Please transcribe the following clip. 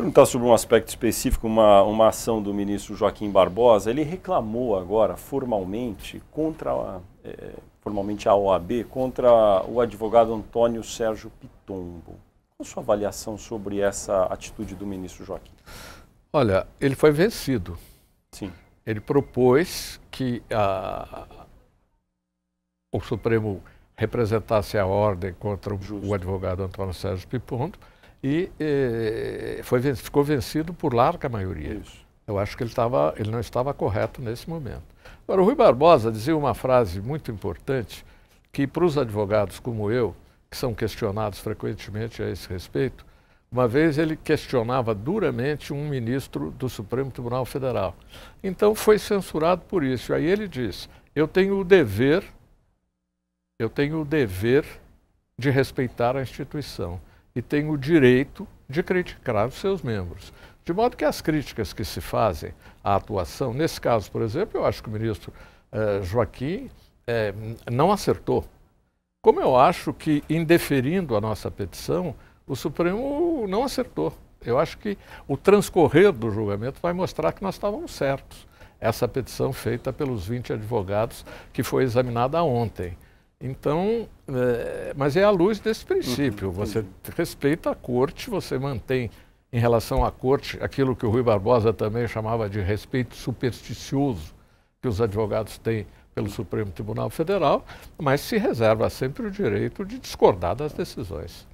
Perguntar sobre um aspecto específico, uma, uma ação do ministro Joaquim Barbosa. Ele reclamou agora formalmente contra a, é, formalmente a OAB contra o advogado Antônio Sérgio Pitombo. Qual a sua avaliação sobre essa atitude do ministro Joaquim? Olha, ele foi vencido. Sim. Ele propôs que a, o Supremo representasse a ordem contra o, o advogado Antônio Sérgio Pitombo e eh, foi, ficou vencido por larga maioria. Isso. Eu acho que ele, tava, ele não estava correto nesse momento. Agora, o Rui Barbosa dizia uma frase muito importante que, para os advogados como eu, que são questionados frequentemente a esse respeito, uma vez ele questionava duramente um ministro do Supremo Tribunal Federal. Então foi censurado por isso. Aí ele diz: "Eu tenho o dever eu tenho o dever de respeitar a instituição e tem o direito de criticar os seus membros. De modo que as críticas que se fazem à atuação, nesse caso, por exemplo, eu acho que o ministro eh, Joaquim eh, não acertou. Como eu acho que, indeferindo a nossa petição, o Supremo não acertou. Eu acho que o transcorrer do julgamento vai mostrar que nós estávamos certos. Essa petição feita pelos 20 advogados que foi examinada ontem. Então, é, mas é à luz desse princípio. Uhum, você respeita a corte, você mantém em relação à corte aquilo que o Rui Barbosa também chamava de respeito supersticioso que os advogados têm pelo Supremo Tribunal Federal, mas se reserva sempre o direito de discordar das decisões.